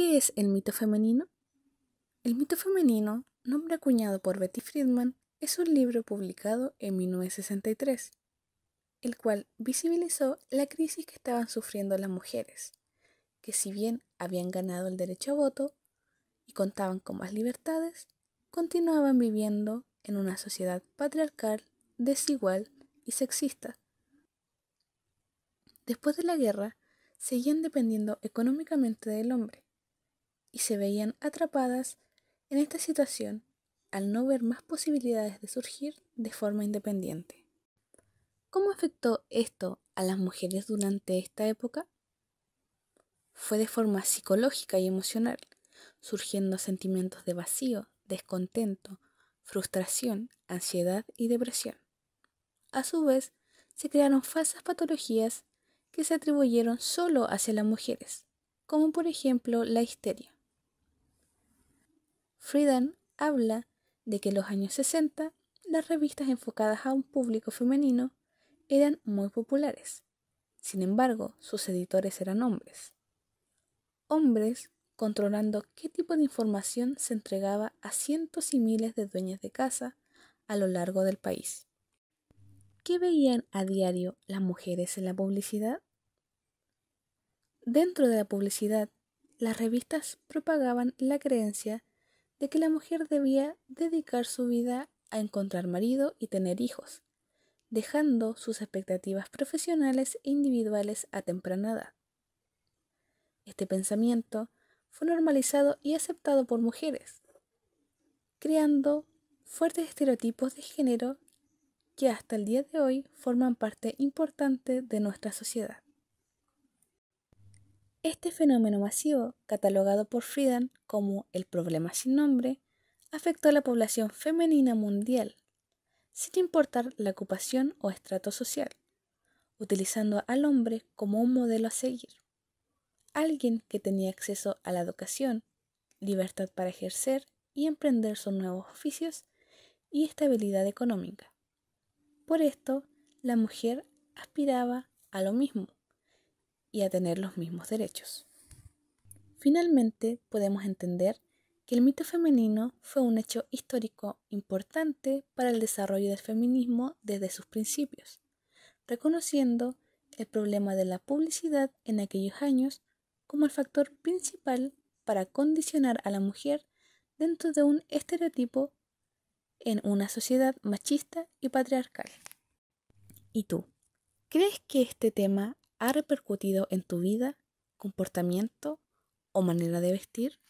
¿Qué es el mito femenino? El mito femenino, nombre acuñado por Betty Friedman, es un libro publicado en 1963, el cual visibilizó la crisis que estaban sufriendo las mujeres, que si bien habían ganado el derecho a voto y contaban con más libertades, continuaban viviendo en una sociedad patriarcal, desigual y sexista. Después de la guerra, seguían dependiendo económicamente del hombre, y se veían atrapadas en esta situación al no ver más posibilidades de surgir de forma independiente. ¿Cómo afectó esto a las mujeres durante esta época? Fue de forma psicológica y emocional, surgiendo sentimientos de vacío, descontento, frustración, ansiedad y depresión. A su vez, se crearon falsas patologías que se atribuyeron solo hacia las mujeres, como por ejemplo la histeria. Friedan habla de que en los años 60 las revistas enfocadas a un público femenino eran muy populares. Sin embargo, sus editores eran hombres. Hombres controlando qué tipo de información se entregaba a cientos y miles de dueñas de casa a lo largo del país. ¿Qué veían a diario las mujeres en la publicidad? Dentro de la publicidad, las revistas propagaban la creencia de que la mujer debía dedicar su vida a encontrar marido y tener hijos, dejando sus expectativas profesionales e individuales a temprana edad. Este pensamiento fue normalizado y aceptado por mujeres, creando fuertes estereotipos de género que hasta el día de hoy forman parte importante de nuestra sociedad. Este fenómeno masivo, catalogado por Friedan como el problema sin nombre, afectó a la población femenina mundial, sin importar la ocupación o estrato social, utilizando al hombre como un modelo a seguir. Alguien que tenía acceso a la educación, libertad para ejercer y emprender sus nuevos oficios y estabilidad económica. Por esto, la mujer aspiraba a lo mismo, y a tener los mismos derechos. Finalmente, podemos entender que el mito femenino fue un hecho histórico importante para el desarrollo del feminismo desde sus principios, reconociendo el problema de la publicidad en aquellos años como el factor principal para condicionar a la mujer dentro de un estereotipo en una sociedad machista y patriarcal. ¿Y tú? ¿Crees que este tema ha repercutido en tu vida, comportamiento o manera de vestir?